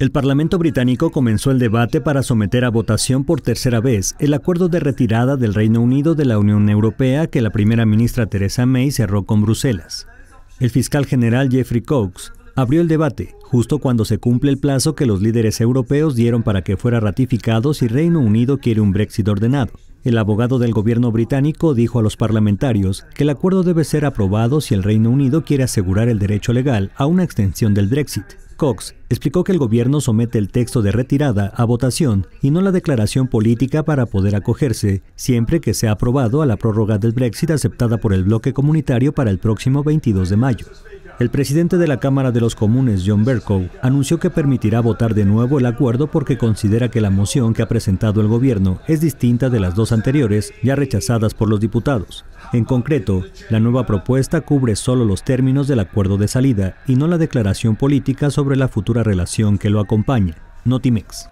El Parlamento británico comenzó el debate para someter a votación por tercera vez el acuerdo de retirada del Reino Unido de la Unión Europea que la primera ministra Theresa May cerró con Bruselas. El fiscal general Jeffrey Cox abrió el debate justo cuando se cumple el plazo que los líderes europeos dieron para que fuera ratificado si Reino Unido quiere un Brexit ordenado. El abogado del gobierno británico dijo a los parlamentarios que el acuerdo debe ser aprobado si el Reino Unido quiere asegurar el derecho legal a una extensión del Brexit. Cox explicó que el gobierno somete el texto de retirada a votación y no la declaración política para poder acogerse, siempre que sea aprobado a la prórroga del Brexit aceptada por el bloque comunitario para el próximo 22 de mayo. El presidente de la Cámara de los Comunes, John Bercow, anunció que permitirá votar de nuevo el acuerdo porque considera que la moción que ha presentado el gobierno es distinta de las dos anteriores ya rechazadas por los diputados. En concreto, la nueva propuesta cubre solo los términos del acuerdo de salida y no la declaración política sobre la futura relación que lo acompaña, Notimex.